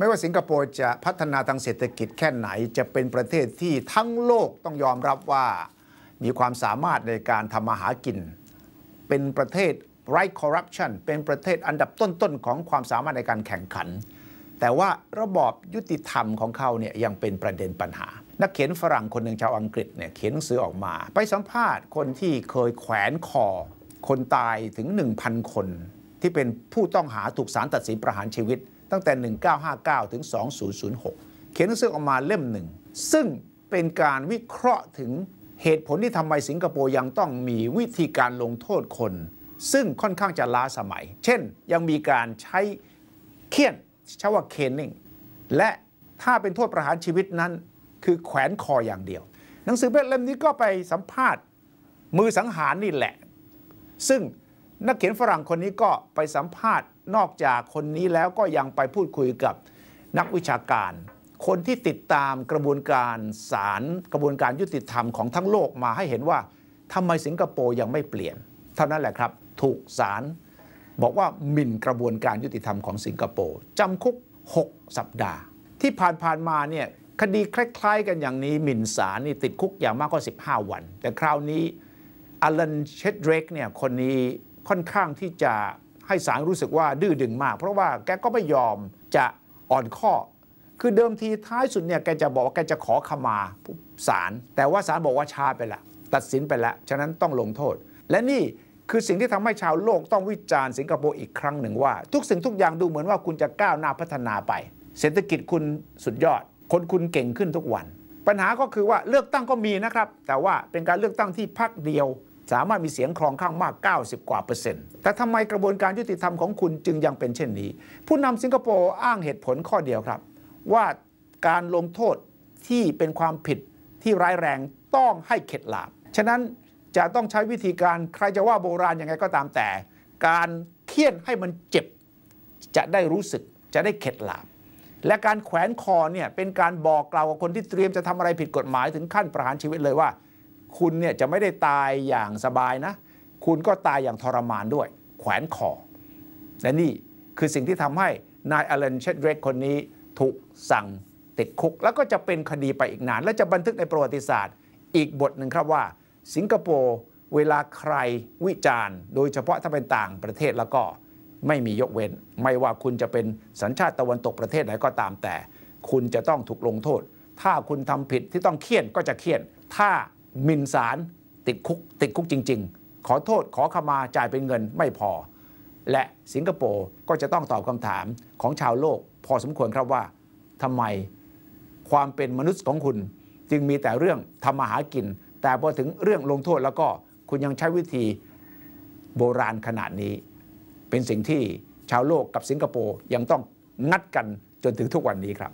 ไม่ว่าสิงคโปร์จะพัฒนาทางเศรษฐกิจแค่ไหนจะเป็นประเทศที่ทั้งโลกต้องยอมรับว่ามีความสามารถในการทำมาหากิน เป็นประเทศไร้คอร์รัปชันเป็นประเทศอันดับต้น ๆ ของความสามารถในการแข่งขัน แต่ว่าระบอบยุติธรรมของเขาเนี่ยยังเป็นประเด็นปัญหา นักเขียนฝรั่งคนหนึ่งชาวอังกฤษเนี่ยเขียนหนังสือออกมา ไปสัมภาษณ์คนที่เคยแขวนคอคนตายถึง 1,000 คน ที่เป็นผู้ต้องหาถูกสารตัดสินประหารชีวิตตั้งแต่ 1959 ถึง 2006 เขียนหนังสือออกมาเล่มหนึ่ง ซึ่งเป็นการวิเคราะห์ถึงเหตุผลที่ทำไมสิงคโปร์ยังต้องมีวิธีการลงโทษคน ซึ่งค่อนข้างจะล้าสมัย เช่น ยังมีการใช้เคี่ยนชาว่าเคนนิงและถ้าเป็นโทษประหารชีวิตนั้นคือแขวนคออย่างเดียว หนังสือเล่มนี้ก็ไปสัมภาษณ์มือสังหารนี่แหละ ซึ่งนักเขียนฝรั่งคนนี้ก็ไปสัมภาษณ์นอกจากคนนี้แล้วก็ยังไปพูดคุยกับ นักวิชาการ คนที่ติดตามกระบวนการศาลกระบวนการยุติธรรมของทั้งโลกมาให้เห็นว่าทำไมสิงคโปร์ยังไม่เปลี่ยนเท่านั้นแหละครับถูกศาลบอกว่าหมิ่นกระบวนการยุติธรรมของสิงคโปร์จำคุก 6 สัปดาห์ ที่ผ่านๆมาเนี่ยคดีคล้ายๆกันอย่างนี้หมิ่นศาลนี่ติดคุกอย่างมากก็ 15 วัน แต่คราวนี้อลันเชดเดรกเนี่ยคนนี้ค่อนข้างที่จะให้ศาลรู้สึกว่าดื้อดึงมาก เพราะว่าแกก็ไม่ยอมจะอ่อนข้อ คือเดิมทีท้ายสุดเนี่ยแกจะบอกว่าแกจะขอขมาศาลแต่ว่าศาลบอกว่าชาไปละตัดสินไปแล้ว ฉะนั้นต้องลงโทษ และนี่คือสิ่งที่ทำให้ชาวโลก ต้องวิจารณ์สิงคโปร์อีกครั้งหนึ่งว่า ทุกสิ่งทุกอย่างดูเหมือนว่าคุณจะก้าวหน้าพัฒนาไป เศรษฐกิจคุณสุดยอดคนคุณเก่งขึ้นทุกวัน ปัญหาก็คือว่าเลือกตั้งก็มีนะครับแต่ว่าเป็นการเลือกตั้งที่พักเดียวสามารถมีเสียงครองข้างมาก 90 กว่าเปอร์เซ็นต์ แต่ทำไมกระบวนการยุติธรรมของคุณจึงยังเป็นเช่นนี้ ผู้นำสิงคโปร์อ้างเหตุผลข้อเดียวครับ ว่าการลงโทษที่เป็นความผิดที่ร้ายแรงต้องให้เข็ดหลาบฉะนั้นจะต้องใช้วิธีการใครจะว่าโบราณยังไงก็ตามแต่ การเคี่ยนให้มันเจ็บ จะได้รู้สึกจะได้เข็ดหลาบและการแขวนคอเนี่ยเป็นการบอกกล่าวกับคนที่เตรียมจะทำอะไรผิดกฎหมายถึงขั้นประหารชีวิตเลยว่าคุณเนี่ยจะไม่ได้ตายอย่างสบายนะ คุณก็ตายอย่างทรมานด้วย แขวนคอ และนี่คือสิ่งที่ทำให้นายอเลนเชดเรกคนนี้ถูกสั่งติดคุก แล้วก็จะเป็นคดีไปอีกนาน และจะบันทึกในประวัติศาสตร์ อีกบทหนึ่งครับว่า สิงคโปร์เวลาใครวิจารณ์ โดยเฉพาะถ้าเป็นต่างประเทศแล้วก็ไม่มียกเว้น ไม่ว่าคุณจะเป็นสัญชาติตะวันตกประเทศไหนก็ตามแต่ คุณจะต้องถูกลงโทษ ถ้าคุณทำผิดที่ต้องเคี่ยนก็จะเคี่ยนถ้าหมิ่นศาลติดคุกติดคุกจริง ๆ ขอโทษขอขมาจ่ายเป็นเงินไม่พอ และสิงคโปร์ก็จะต้องตอบคำถามของชาวโลก พอสมควรครับว่าทำไมความเป็นมนุษย์ของคุณ จึงมีแต่เรื่องทำมาหากิน แต่พอถึงเรื่องลงโทษแล้วก็คุณยังใช้วิธีโบราณขนาดนี้ เป็นสิ่งที่ชาวโลกกับสิงคโปร์ยังต้องงัดกันจนถึงทุกวันนี้ครับ